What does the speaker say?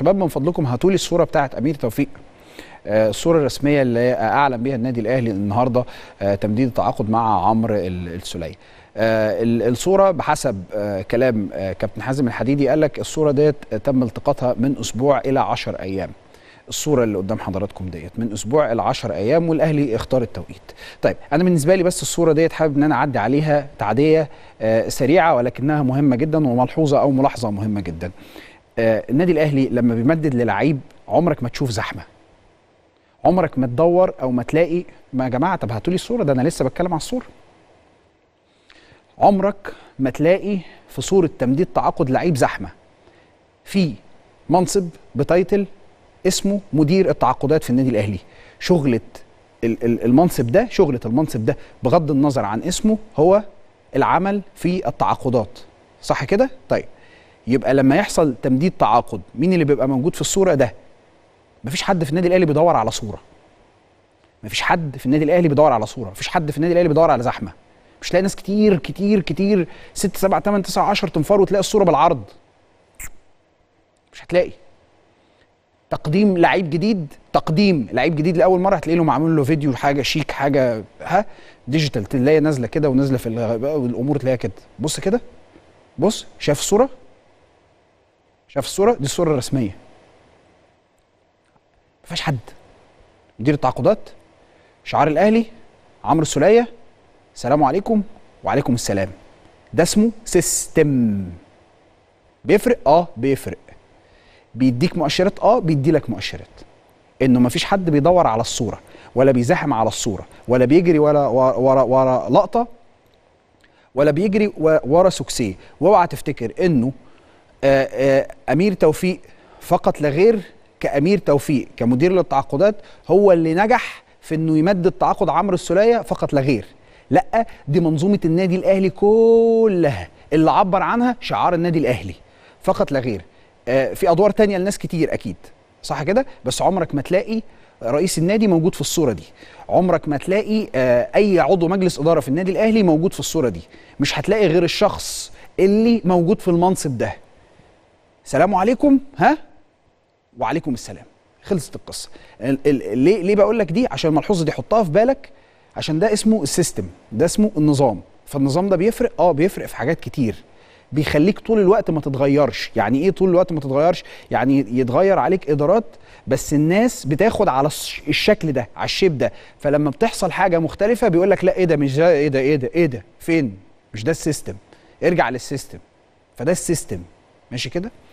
شباب من فضلكم هاتوا لي الصوره بتاعت امير توفيق آه، الصوره الرسميه اللي اعلن بها النادي الاهلي النهارده آه، تمديد التعاقد مع عمرو السوليه آه، الصوره بحسب كلام كابتن حازم الحديدي قال لك الصوره ديت تم التقاطها من اسبوع الى 10 ايام الصوره اللي قدام حضراتكم ديت من اسبوع إلى 10 ايام والاهلي اختار التوقيت طيب انا بالنسبه لي بس الصوره ديت حابب ان انا اعدي عليها تعديه سريعه ولكنها مهمه جدا وملحوظه او ملاحظه مهمه جدا آه، النادي الاهلي لما بيمدد للعيب عمرك ما تشوف زحمه عمرك ما تدور او ما تلاقي ما يا جماعه طب هاتوا لي الصوره ده انا لسه بتكلم على الصوره عمرك ما تلاقي في صوره تمديد تعاقد لعيب زحمه في منصب بتايتل اسمه مدير التعاقدات في النادي الاهلي شغله المنصب ده شغله المنصب ده بغض النظر عن اسمه هو العمل في التعاقدات صح كده طيب يبقى لما يحصل تمديد تعاقد مين اللي بيبقى موجود في الصوره ده مفيش حد في النادي الاهلي بيدور على صوره مفيش حد في النادي الاهلي بيدور على صوره مفيش حد في النادي الاهلي بيدور على زحمه مش تلاقي ناس كتير كتير كتير 6 7 8 9 10 تنفار وتلاقي الصوره بالعرض مش هتلاقي تقديم لعيب جديد تقديم لعيب جديد لاول مره هتلاقي له معمول له فيديو حاجه شيك حاجه ها ديجيتال تلاقي نازله كده ونازله في الامور والامور تلاقيها كده بص كده بص شايف الصوره شاف الصوره دي الصوره الرسميه ما فيهاش حد مدير التعاقدات شعار الاهلي عمرو السوليه السلام عليكم وعليكم السلام ده اسمه سيستم بيفرق اه بيفرق بيديك مؤشرات اه بيدي لك مؤشرات انه ما فيش حد بيدور على الصوره ولا بيزاحم على الصوره ولا بيجري ولا ورا ورا لقطه ولا بيجري ورا سوكسيه واوعى تفتكر انه آه، آه، امير توفيق فقط لا غير كامير توفيق كمدير للتعاقدات هو اللي نجح في انه يمدد تعاقد عمرو السوليه فقط لا غير لا دي منظومه النادي الاهلي كلها اللي عبر عنها شعار النادي الاهلي فقط لا غير آه، في ادوار تانية لناس كتير اكيد صح كده بس عمرك ما تلاقي رئيس النادي موجود في الصوره دي عمرك ما تلاقي اي عضو مجلس اداره في النادي الاهلي موجود في الصوره دي مش هتلاقي غير الشخص اللي موجود في المنصب ده سلام عليكم ها وعليكم السلام خلصت القصه ليه ليه بقول لك دي عشان الملحوظه دي حطها في بالك عشان ده اسمه السيستم ده اسمه النظام فالنظام ده بيفرق اه بيفرق في حاجات كتير بيخليك طول الوقت ما تتغيرش يعني ايه طول الوقت ما تتغيرش يعني يتغير عليك ادارات بس الناس بتاخد على الشكل ده على الشيب ده فلما بتحصل حاجه مختلفه بيقول لك لا ايه ده مش ده ايه ده ايه ده ايه ده فين مش ده السيستم ارجع للسيستم فده السيستم ماشي كده